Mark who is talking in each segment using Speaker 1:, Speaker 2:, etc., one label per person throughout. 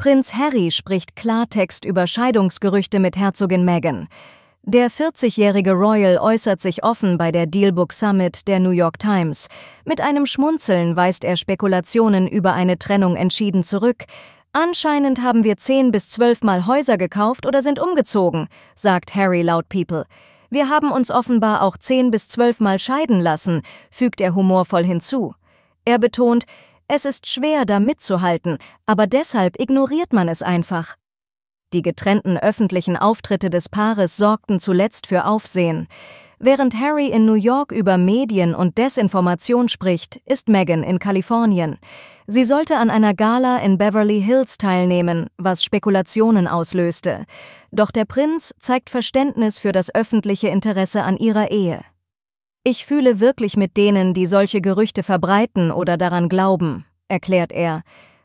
Speaker 1: Prinz Harry spricht Klartext über Scheidungsgerüchte mit Herzogin Meghan. Der 40-jährige Royal äußert sich offen bei der Dealbook Summit der New York Times. Mit einem Schmunzeln weist er Spekulationen über eine Trennung entschieden zurück. Anscheinend haben wir zehn bis zwölfmal Häuser gekauft oder sind umgezogen, sagt Harry laut People. Wir haben uns offenbar auch zehn bis zwölfmal scheiden lassen, fügt er humorvoll hinzu. Er betont, es ist schwer, da mitzuhalten, aber deshalb ignoriert man es einfach. Die getrennten öffentlichen Auftritte des Paares sorgten zuletzt für Aufsehen. Während Harry in New York über Medien und Desinformation spricht, ist Meghan in Kalifornien. Sie sollte an einer Gala in Beverly Hills teilnehmen, was Spekulationen auslöste. Doch der Prinz zeigt Verständnis für das öffentliche Interesse an ihrer Ehe. Ich fühle wirklich mit denen, die solche Gerüchte verbreiten oder daran glauben, erklärt er.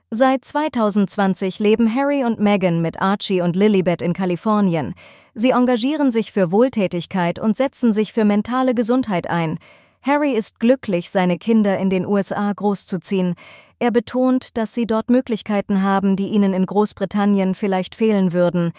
Speaker 1: Seit 2020 leben Harry und Meghan mit Archie und Lilibet in Kalifornien. Sie engagieren sich für Wohltätigkeit und setzen sich für mentale Gesundheit ein. Harry ist glücklich, seine Kinder in den USA großzuziehen. Er betont, dass sie dort Möglichkeiten haben, die ihnen in Großbritannien vielleicht fehlen würden.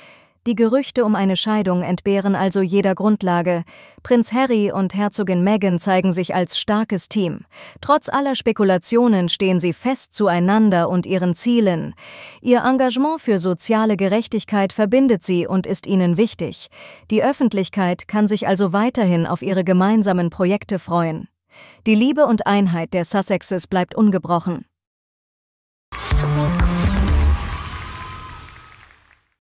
Speaker 1: Die Gerüchte um eine Scheidung entbehren also jeder Grundlage. Prinz Harry und Herzogin Meghan zeigen sich als starkes Team. Trotz aller Spekulationen stehen sie fest zueinander und ihren Zielen. Ihr Engagement für soziale Gerechtigkeit verbindet sie und ist ihnen wichtig. Die Öffentlichkeit kann sich also weiterhin auf ihre gemeinsamen Projekte freuen. Die Liebe und Einheit der Sussexes bleibt ungebrochen.